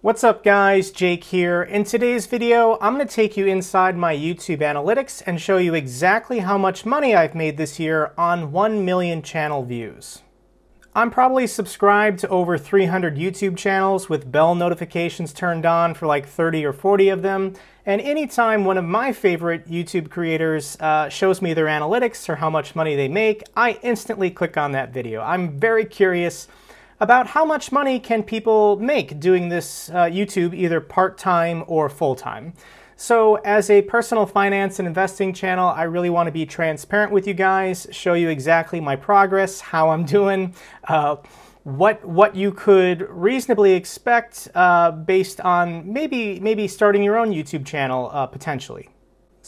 What's up guys, Jake here. In today's video, I'm gonna take you inside my YouTube analytics and show you exactly how much money I've made this year on 1 million channel views. I'm probably subscribed to over 300 YouTube channels with bell notifications turned on for like 30 or 40 of them, and anytime one of my favorite YouTube creators uh, shows me their analytics or how much money they make, I instantly click on that video. I'm very curious about how much money can people make doing this uh, YouTube either part-time or full-time. So as a personal finance and investing channel, I really want to be transparent with you guys, show you exactly my progress, how I'm doing, uh, what what you could reasonably expect uh, based on maybe maybe starting your own YouTube channel uh, potentially.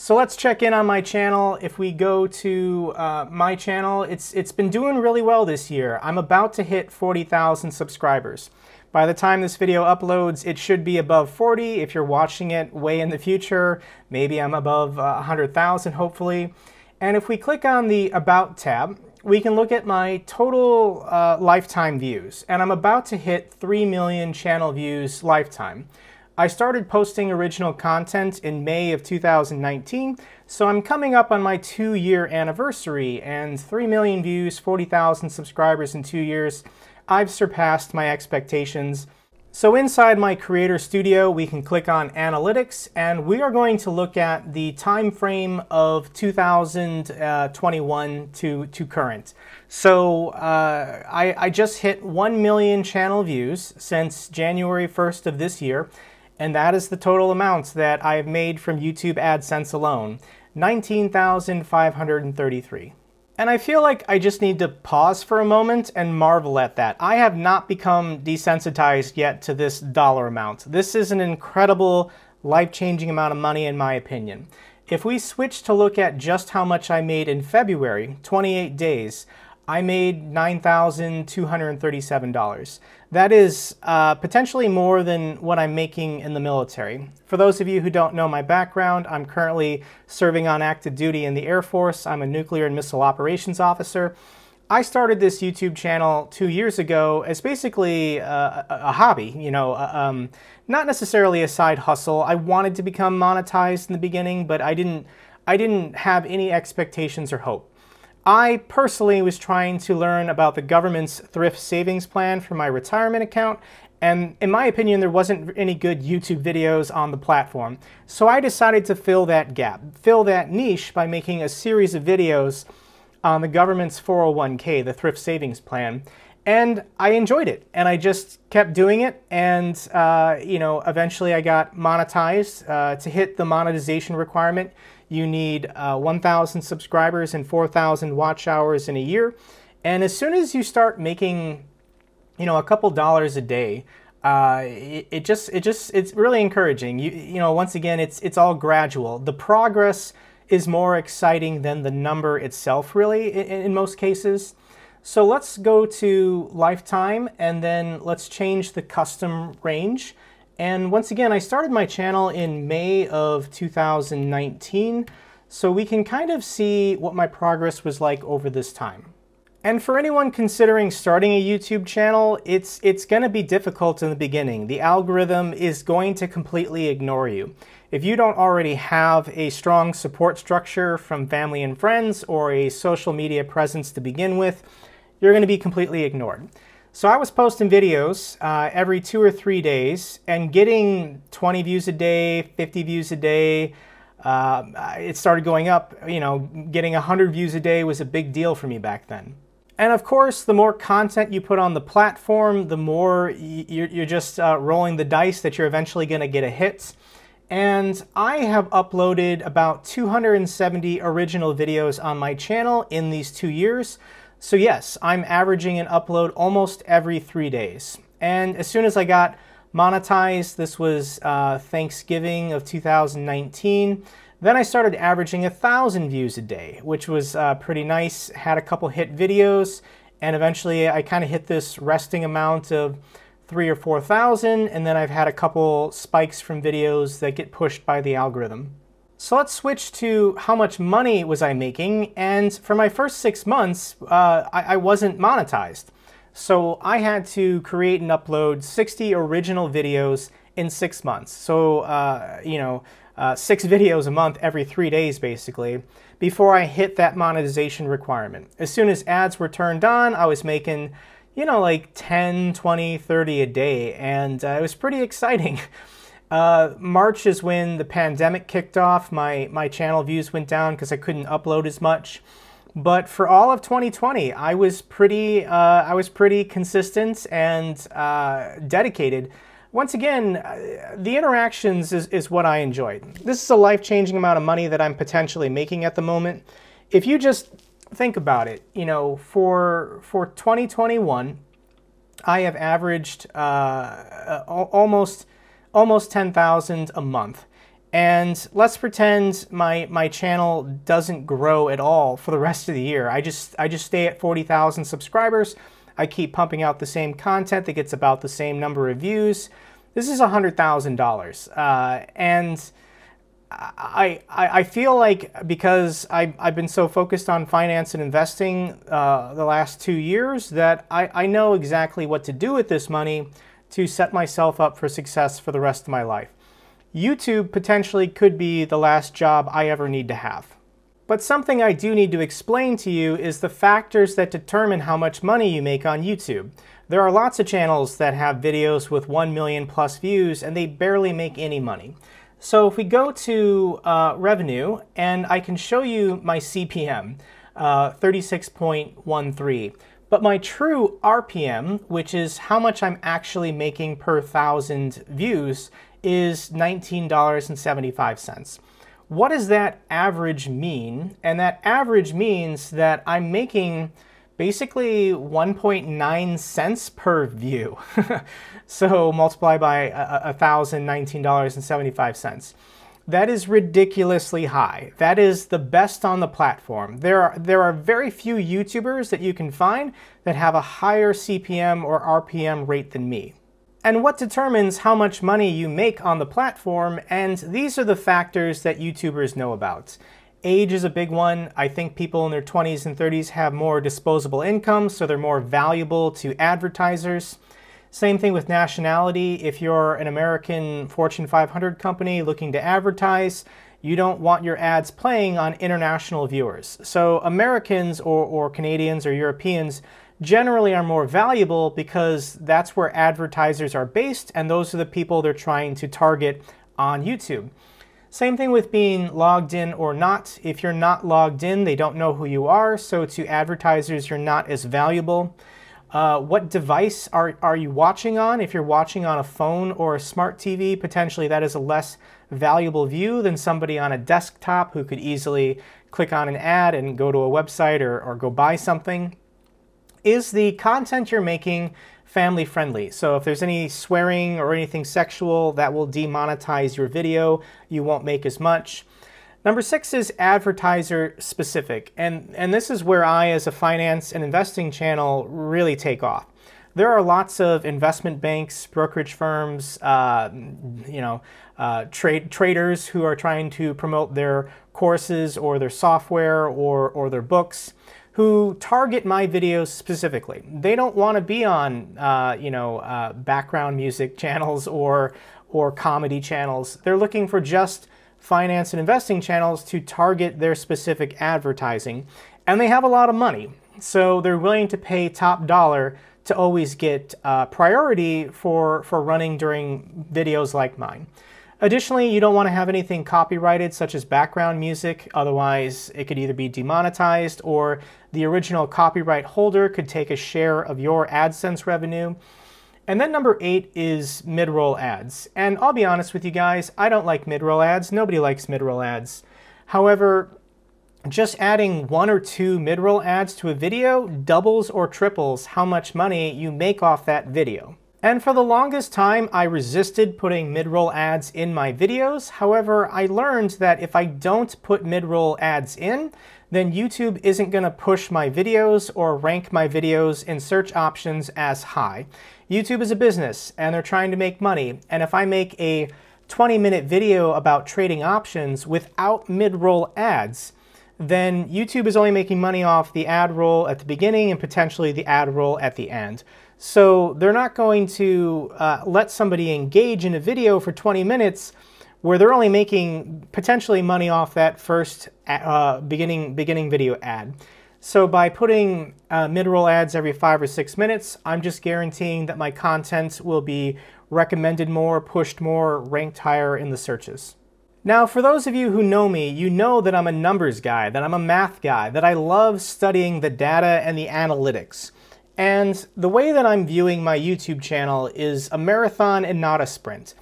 So let's check in on my channel. If we go to uh, my channel, it's it's been doing really well this year. I'm about to hit 40,000 subscribers. By the time this video uploads, it should be above 40. If you're watching it way in the future, maybe I'm above uh, 100,000 hopefully. And if we click on the About tab, we can look at my total uh, lifetime views. And I'm about to hit 3 million channel views lifetime. I started posting original content in May of 2019, so I'm coming up on my two year anniversary, and 3 million views, 40,000 subscribers in two years, I've surpassed my expectations. So inside my Creator Studio, we can click on Analytics, and we are going to look at the time frame of 2021 to, to current. So uh, I, I just hit 1 million channel views since January 1st of this year, and that is the total amount that I've made from YouTube AdSense alone, 19,533. And I feel like I just need to pause for a moment and marvel at that. I have not become desensitized yet to this dollar amount. This is an incredible, life-changing amount of money in my opinion. If we switch to look at just how much I made in February, 28 days, I made $9,237. That is uh, potentially more than what I'm making in the military. For those of you who don't know my background, I'm currently serving on active duty in the Air Force. I'm a nuclear and missile operations officer. I started this YouTube channel two years ago as basically uh, a, a hobby, you know, uh, um, not necessarily a side hustle. I wanted to become monetized in the beginning, but I didn't, I didn't have any expectations or hope. I personally was trying to learn about the government's thrift savings plan for my retirement account, and in my opinion, there wasn't any good YouTube videos on the platform. So I decided to fill that gap, fill that niche by making a series of videos on the government's 401k, the thrift savings plan. And I enjoyed it, and I just kept doing it, and uh, you know, eventually I got monetized uh, to hit the monetization requirement you need uh, 1,000 subscribers and 4,000 watch hours in a year. And as soon as you start making, you know, a couple dollars a day, uh, it, it, just it just it's really encouraging. You you know, once again, it's it's all gradual. The progress is more exciting than the number itself, really, in, in most cases. So let's go to lifetime and then let's change the custom range. And once again, I started my channel in May of 2019, so we can kind of see what my progress was like over this time. And for anyone considering starting a YouTube channel, it's, it's going to be difficult in the beginning. The algorithm is going to completely ignore you. If you don't already have a strong support structure from family and friends or a social media presence to begin with, you're going to be completely ignored. So I was posting videos uh, every two or three days and getting 20 views a day, 50 views a day. Uh, it started going up, you know, getting 100 views a day was a big deal for me back then. And of course, the more content you put on the platform, the more you're just uh, rolling the dice that you're eventually going to get a hit. And I have uploaded about 270 original videos on my channel in these two years. So yes, I'm averaging an upload almost every three days. And as soon as I got monetized, this was uh, Thanksgiving of 2019, then I started averaging a thousand views a day, which was uh, pretty nice. Had a couple hit videos, and eventually I kind of hit this resting amount of three or 4,000, and then I've had a couple spikes from videos that get pushed by the algorithm. So let's switch to how much money was I making. And for my first six months, uh, I, I wasn't monetized. So I had to create and upload 60 original videos in six months. So, uh, you know, uh, six videos a month every three days, basically, before I hit that monetization requirement. As soon as ads were turned on, I was making, you know, like 10, 20, 30 a day, and uh, it was pretty exciting. Uh, March is when the pandemic kicked off. My my channel views went down because I couldn't upload as much. But for all of 2020, I was pretty uh, I was pretty consistent and uh, dedicated. Once again, uh, the interactions is, is what I enjoyed. This is a life changing amount of money that I'm potentially making at the moment. If you just think about it, you know, for for 2021, I have averaged uh, almost almost 10,000 a month. And let's pretend my my channel doesn't grow at all for the rest of the year. I just I just stay at 40,000 subscribers. I keep pumping out the same content that gets about the same number of views. This is $100,000. Uh, and I, I, I feel like because I, I've been so focused on finance and investing uh, the last two years that I, I know exactly what to do with this money to set myself up for success for the rest of my life. YouTube potentially could be the last job I ever need to have. But something I do need to explain to you is the factors that determine how much money you make on YouTube. There are lots of channels that have videos with 1 million plus views and they barely make any money. So if we go to uh, revenue and I can show you my CPM, uh, 36.13. But my true RPM, which is how much I'm actually making per thousand views, is $19.75. What does that average mean? And that average means that I'm making basically 1.9 cents per view. so multiply by thousand, dollars 75 that is ridiculously high. That is the best on the platform. There are, there are very few YouTubers that you can find that have a higher CPM or RPM rate than me. And what determines how much money you make on the platform, and these are the factors that YouTubers know about. Age is a big one. I think people in their 20s and 30s have more disposable income, so they're more valuable to advertisers. Same thing with nationality. If you're an American Fortune 500 company looking to advertise, you don't want your ads playing on international viewers. So Americans or, or Canadians or Europeans generally are more valuable because that's where advertisers are based and those are the people they're trying to target on YouTube. Same thing with being logged in or not. If you're not logged in, they don't know who you are, so to advertisers, you're not as valuable. Uh, what device are, are you watching on? If you're watching on a phone or a smart TV, potentially that is a less valuable view than somebody on a desktop who could easily click on an ad and go to a website or, or go buy something. Is the content you're making family friendly? So if there's any swearing or anything sexual, that will demonetize your video. You won't make as much. Number six is advertiser specific. And, and this is where I, as a finance and investing channel, really take off. There are lots of investment banks, brokerage firms, uh, you know, uh, trade traders who are trying to promote their courses or their software or, or their books who target my videos specifically. They don't want to be on, uh, you know, uh, background music channels or or comedy channels. They're looking for just finance, and investing channels to target their specific advertising. And they have a lot of money, so they're willing to pay top dollar to always get uh, priority for, for running during videos like mine. Additionally, you don't want to have anything copyrighted, such as background music, otherwise it could either be demonetized or the original copyright holder could take a share of your AdSense revenue. And then number eight is mid-roll ads. And I'll be honest with you guys, I don't like mid-roll ads. Nobody likes mid-roll ads. However, just adding one or two mid-roll ads to a video doubles or triples how much money you make off that video. And for the longest time, I resisted putting mid-roll ads in my videos. However, I learned that if I don't put mid-roll ads in, then YouTube isn't gonna push my videos or rank my videos in search options as high. YouTube is a business and they're trying to make money. And if I make a 20 minute video about trading options without mid roll ads, then YouTube is only making money off the ad roll at the beginning and potentially the ad roll at the end. So they're not going to uh, let somebody engage in a video for 20 minutes where they're only making potentially money off that first uh, beginning beginning video ad. So by putting uh, mid-roll ads every five or six minutes, I'm just guaranteeing that my content will be recommended more, pushed more, ranked higher in the searches. Now, for those of you who know me, you know that I'm a numbers guy, that I'm a math guy, that I love studying the data and the analytics. And the way that I'm viewing my YouTube channel is a marathon and not a sprint.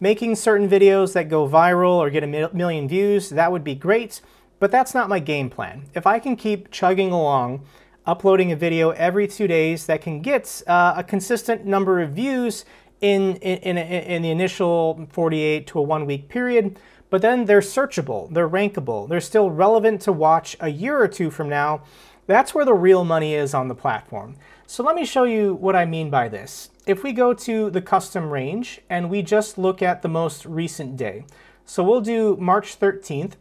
Making certain videos that go viral or get a million views, that would be great, but that's not my game plan. If I can keep chugging along, uploading a video every two days that can get uh, a consistent number of views in, in, in, in the initial 48 to a one week period, but then they're searchable, they're rankable, they're still relevant to watch a year or two from now, that's where the real money is on the platform. So let me show you what I mean by this. If we go to the custom range and we just look at the most recent day, so we'll do March 13th,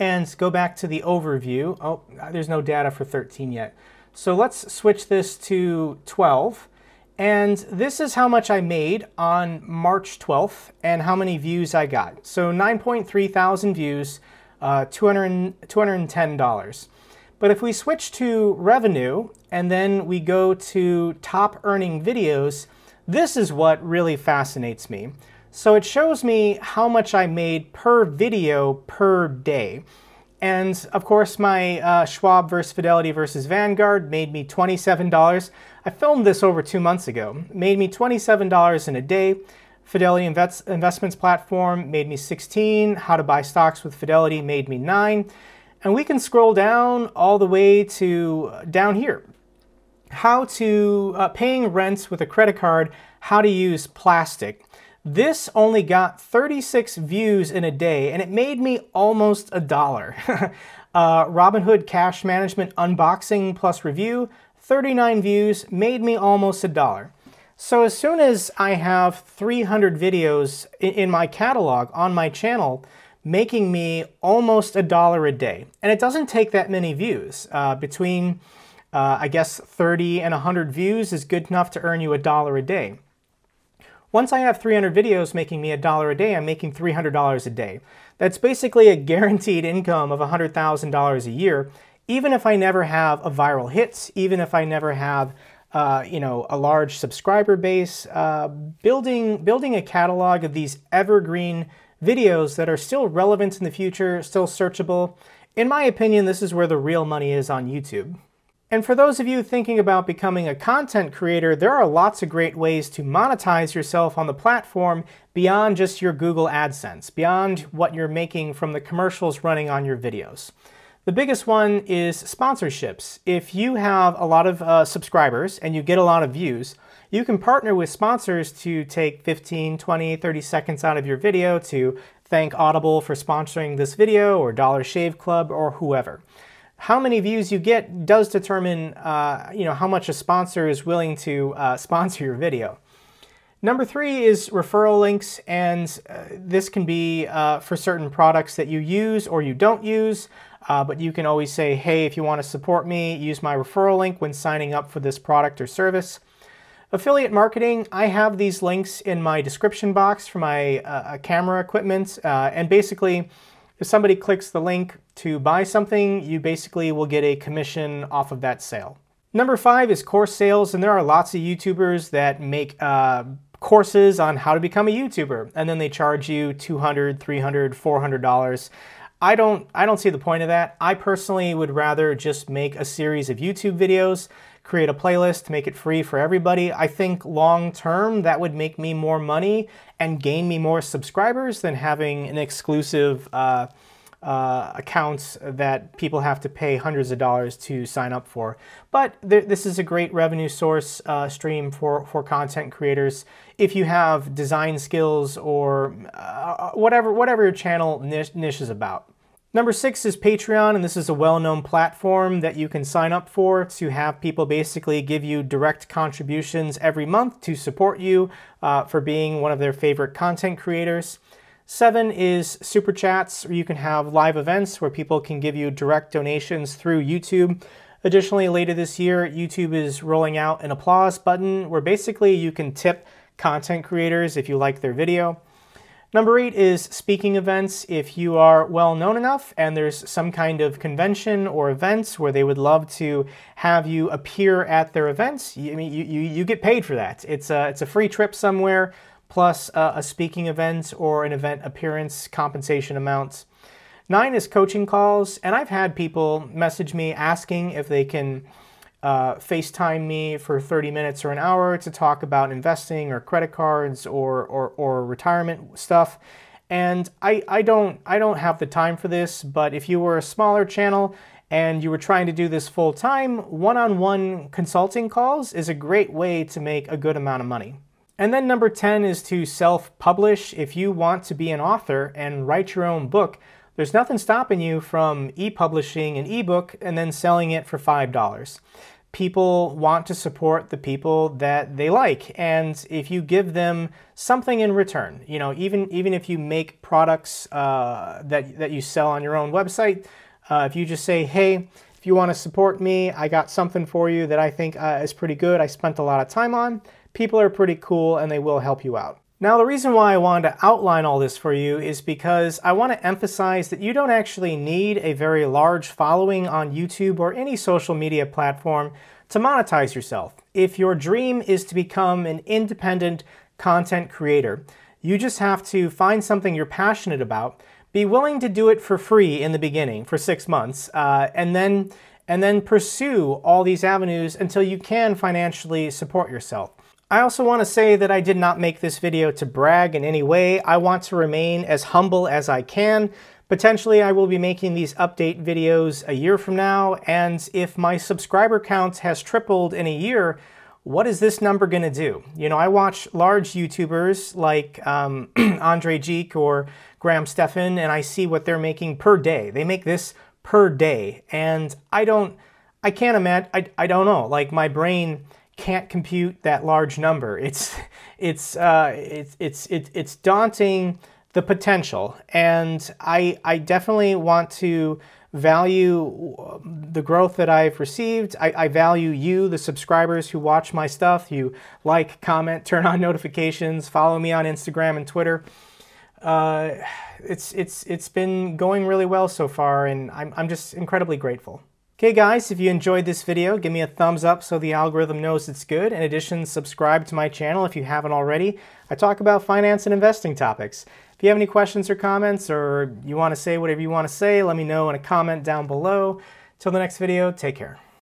and go back to the overview. Oh, there's no data for 13 yet. So let's switch this to 12. And this is how much I made on March 12th and how many views I got. So 9.3 thousand views, uh, $210. But if we switch to revenue and then we go to top earning videos, this is what really fascinates me. So it shows me how much I made per video per day. And of course, my uh, Schwab versus Fidelity versus Vanguard made me $27. I filmed this over two months ago. made me $27 in a day. Fidelity Invest Investments Platform made me 16. How to buy stocks with Fidelity made me nine. And we can scroll down all the way to uh, down here. How to uh, paying rent with a credit card, how to use plastic. This only got 36 views in a day and it made me almost a dollar. uh, Robinhood Cash Management Unboxing plus Review, 39 views, made me almost a dollar. So as soon as I have 300 videos in my catalog on my channel, making me almost a dollar a day. And it doesn't take that many views. Uh, between, uh, I guess, 30 and 100 views is good enough to earn you a dollar a day. Once I have 300 videos making me a dollar a day, I'm making $300 a day. That's basically a guaranteed income of $100,000 a year, even if I never have a viral hits, even if I never have uh, you know, a large subscriber base, uh, building, building a catalog of these evergreen videos that are still relevant in the future, still searchable. In my opinion, this is where the real money is on YouTube. And for those of you thinking about becoming a content creator, there are lots of great ways to monetize yourself on the platform beyond just your Google AdSense, beyond what you're making from the commercials running on your videos. The biggest one is sponsorships. If you have a lot of uh, subscribers and you get a lot of views, you can partner with sponsors to take 15, 20, 30 seconds out of your video to thank Audible for sponsoring this video or Dollar Shave Club or whoever how many views you get does determine uh, you know, how much a sponsor is willing to uh, sponsor your video. Number three is referral links, and uh, this can be uh, for certain products that you use or you don't use, uh, but you can always say, hey, if you want to support me, use my referral link when signing up for this product or service. Affiliate marketing, I have these links in my description box for my uh, camera equipment, and basically, if somebody clicks the link, to buy something, you basically will get a commission off of that sale. Number five is course sales, and there are lots of YouTubers that make uh, courses on how to become a YouTuber, and then they charge you 200 300 $400. I don't, I don't see the point of that. I personally would rather just make a series of YouTube videos, create a playlist, make it free for everybody. I think long term that would make me more money and gain me more subscribers than having an exclusive uh, uh, accounts that people have to pay hundreds of dollars to sign up for. But th this is a great revenue source uh, stream for, for content creators. If you have design skills or uh, uh, whatever, whatever your channel niche, niche is about. Number six is Patreon, and this is a well-known platform that you can sign up for to have people basically give you direct contributions every month to support you uh, for being one of their favorite content creators. Seven is super chats, where you can have live events where people can give you direct donations through YouTube. Additionally, later this year, YouTube is rolling out an applause button where basically you can tip content creators if you like their video. Number eight is speaking events. If you are well known enough and there's some kind of convention or events where they would love to have you appear at their events, you, I mean, you, you get paid for that. It's a, it's a free trip somewhere plus uh, a speaking event or an event appearance compensation amount. Nine is coaching calls, and I've had people message me asking if they can uh, FaceTime me for 30 minutes or an hour to talk about investing or credit cards or, or, or retirement stuff. And I, I don't I don't have the time for this, but if you were a smaller channel and you were trying to do this full time, one-on-one consulting calls is a great way to make a good amount of money. And then number 10 is to self publish. If you want to be an author and write your own book, there's nothing stopping you from e publishing an ebook and then selling it for $5. People want to support the people that they like, and if you give them something in return, you know, even even if you make products uh, that that you sell on your own website, uh, if you just say, "Hey, if you want to support me, I got something for you that I think uh, is pretty good. I spent a lot of time on." people are pretty cool and they will help you out. Now the reason why I wanted to outline all this for you is because I want to emphasize that you don't actually need a very large following on YouTube or any social media platform to monetize yourself. If your dream is to become an independent content creator, you just have to find something you're passionate about, be willing to do it for free in the beginning for six months, uh, and then and then pursue all these avenues until you can financially support yourself. I also want to say that I did not make this video to brag in any way. I want to remain as humble as I can. Potentially, I will be making these update videos a year from now, and if my subscriber count has tripled in a year, what is this number going to do? You know, I watch large YouTubers like um, Andre Geek or Graham Stefan, and I see what they're making per day. They make this per day, and I don't, I can't imagine, I, I don't know, like my brain can't compute that large number. It's it's uh, it's it's it's daunting the potential, and I I definitely want to value the growth that I've received. I, I, value you, the subscribers who watch my stuff. You like, comment, turn on notifications, follow me on Instagram and Twitter. Uh, it's it's it's been going really well so far, and I'm I'm just incredibly grateful. Okay guys, if you enjoyed this video, give me a thumbs up so the algorithm knows it's good. In addition, subscribe to my channel if you haven't already. I talk about finance and investing topics. If you have any questions or comments or you want to say whatever you want to say, let me know in a comment down below. Till the next video, take care.